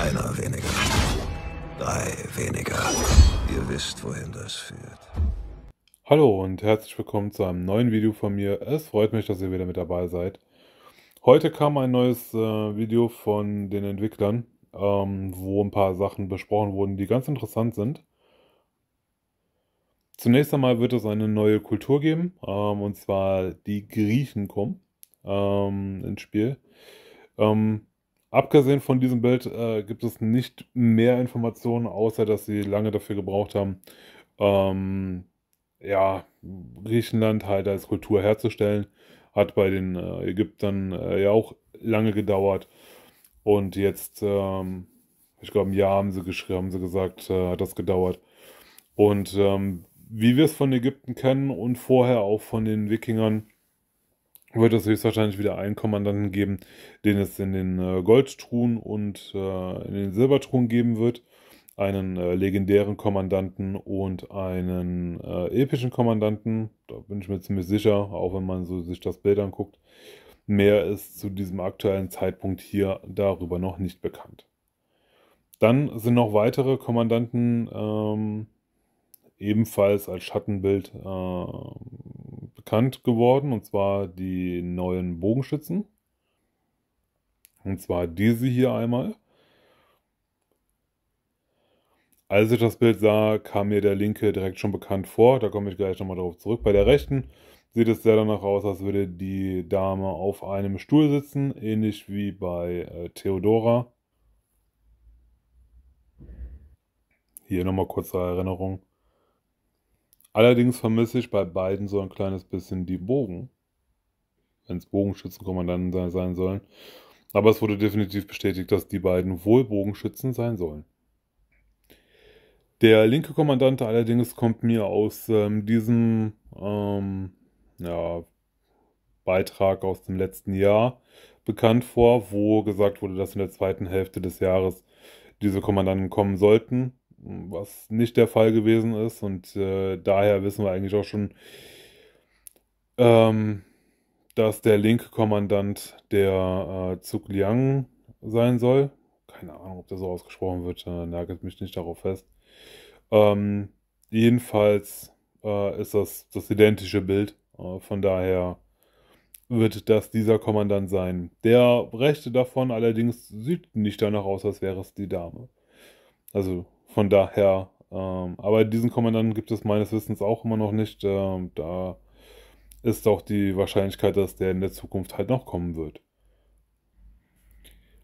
Einer weniger. Drei weniger. Ihr wisst, wohin das führt. Hallo und herzlich willkommen zu einem neuen Video von mir. Es freut mich, dass ihr wieder mit dabei seid. Heute kam ein neues äh, Video von den Entwicklern, ähm, wo ein paar Sachen besprochen wurden, die ganz interessant sind. Zunächst einmal wird es eine neue Kultur geben, ähm, und zwar die Griechen kommen ähm, ins Spiel. Ähm, Abgesehen von diesem Bild äh, gibt es nicht mehr Informationen, außer dass sie lange dafür gebraucht haben, ähm, ja, Griechenland halt als Kultur herzustellen. Hat bei den äh, Ägyptern äh, ja auch lange gedauert. Und jetzt, ähm, ich glaube, ein Jahr haben sie geschrieben, haben sie gesagt, äh, hat das gedauert. Und ähm, wie wir es von Ägypten kennen und vorher auch von den Wikingern, wird es höchstwahrscheinlich wieder einen Kommandanten geben, den es in den äh, Goldtruhen und äh, in den Silbertruhen geben wird. Einen äh, legendären Kommandanten und einen äh, epischen Kommandanten. Da bin ich mir ziemlich sicher, auch wenn man so sich das Bild anguckt. Mehr ist zu diesem aktuellen Zeitpunkt hier darüber noch nicht bekannt. Dann sind noch weitere Kommandanten ähm, ebenfalls als Schattenbild ähm, bekannt geworden, und zwar die neuen Bogenschützen. Und zwar diese hier einmal. Als ich das Bild sah, kam mir der linke direkt schon bekannt vor. Da komme ich gleich nochmal darauf zurück. Bei der rechten sieht es sehr danach aus, als würde die Dame auf einem Stuhl sitzen, ähnlich wie bei äh, Theodora. Hier nochmal kurze Erinnerung. Allerdings vermisse ich bei beiden so ein kleines bisschen die Bogen. Wenn es Bogenschützenkommandanten sein sollen. Aber es wurde definitiv bestätigt, dass die beiden wohl Bogenschützen sein sollen. Der linke Kommandante allerdings kommt mir aus ähm, diesem ähm, ja, Beitrag aus dem letzten Jahr bekannt vor, wo gesagt wurde, dass in der zweiten Hälfte des Jahres diese Kommandanten kommen sollten was nicht der Fall gewesen ist. Und äh, daher wissen wir eigentlich auch schon, ähm, dass der Link-Kommandant der äh, Liang sein soll. Keine Ahnung, ob der so ausgesprochen wird, äh, nagelt mich nicht darauf fest. Ähm, jedenfalls äh, ist das das identische Bild. Äh, von daher wird das dieser Kommandant sein. Der rechte davon allerdings sieht nicht danach aus, als wäre es die Dame. Also von daher, ähm, aber diesen Kommandanten gibt es meines Wissens auch immer noch nicht. Ähm, da ist auch die Wahrscheinlichkeit, dass der in der Zukunft halt noch kommen wird.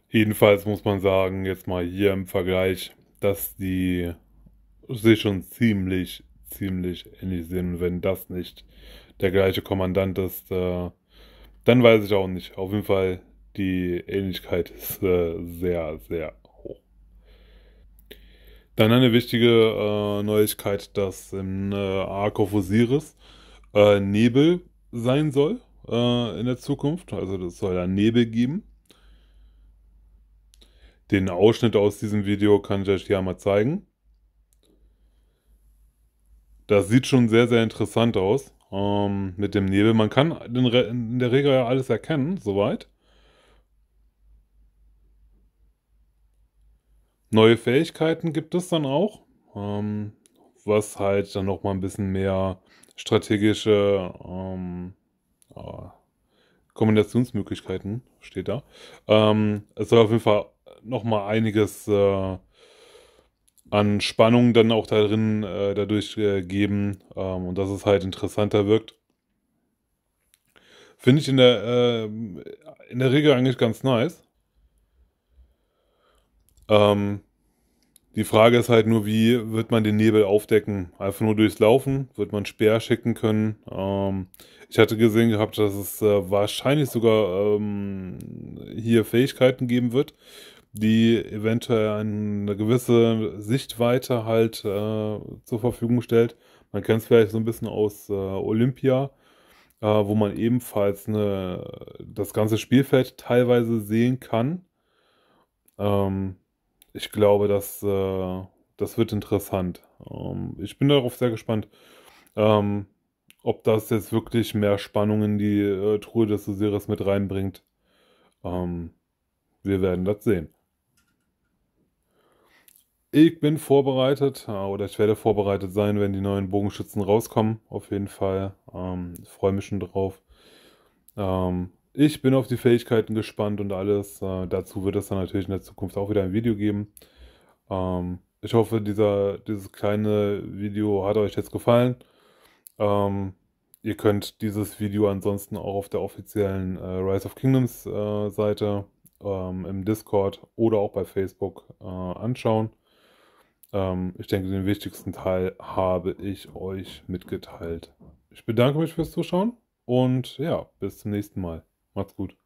Jedenfalls muss man sagen, jetzt mal hier im Vergleich, dass die sich schon ziemlich, ziemlich ähnlich sind. wenn das nicht der gleiche Kommandant ist, äh, dann weiß ich auch nicht. Auf jeden Fall, die Ähnlichkeit ist äh, sehr, sehr dann eine wichtige äh, Neuigkeit, dass im äh, Ark of Osiris äh, Nebel sein soll äh, in der Zukunft. Also es soll da Nebel geben. Den Ausschnitt aus diesem Video kann ich euch hier mal zeigen. Das sieht schon sehr, sehr interessant aus ähm, mit dem Nebel. Man kann in der Regel ja alles erkennen, soweit. Neue Fähigkeiten gibt es dann auch, ähm, was halt dann nochmal ein bisschen mehr strategische ähm, äh, Kombinationsmöglichkeiten steht da. Ähm, es soll auf jeden Fall nochmal einiges äh, an Spannung dann auch darin äh, dadurch äh, geben ähm, und dass es halt interessanter wirkt. Finde ich in der, äh, in der Regel eigentlich ganz nice. Ähm, die Frage ist halt nur, wie wird man den Nebel aufdecken? Einfach nur durchs Laufen? Wird man Speer schicken können? Ähm, ich hatte gesehen gehabt, dass es äh, wahrscheinlich sogar ähm, hier Fähigkeiten geben wird, die eventuell eine gewisse Sichtweite halt äh, zur Verfügung stellt. Man kennt es vielleicht so ein bisschen aus äh, Olympia, äh, wo man ebenfalls eine, das ganze Spielfeld teilweise sehen kann. Ähm, ich glaube, dass, äh, das wird interessant. Ähm, ich bin darauf sehr gespannt, ähm, ob das jetzt wirklich mehr Spannung in die äh, Truhe des Osiris mit reinbringt. Ähm, wir werden das sehen. Ich bin vorbereitet äh, oder ich werde vorbereitet sein, wenn die neuen Bogenschützen rauskommen. Auf jeden Fall. Ähm, freue mich schon drauf. Ähm, ich bin auf die Fähigkeiten gespannt und alles. Äh, dazu wird es dann natürlich in der Zukunft auch wieder ein Video geben. Ähm, ich hoffe, dieser, dieses kleine Video hat euch jetzt gefallen. Ähm, ihr könnt dieses Video ansonsten auch auf der offiziellen äh, Rise of Kingdoms äh, Seite ähm, im Discord oder auch bei Facebook äh, anschauen. Ähm, ich denke, den wichtigsten Teil habe ich euch mitgeteilt. Ich bedanke mich fürs Zuschauen und ja, bis zum nächsten Mal. Macht's gut.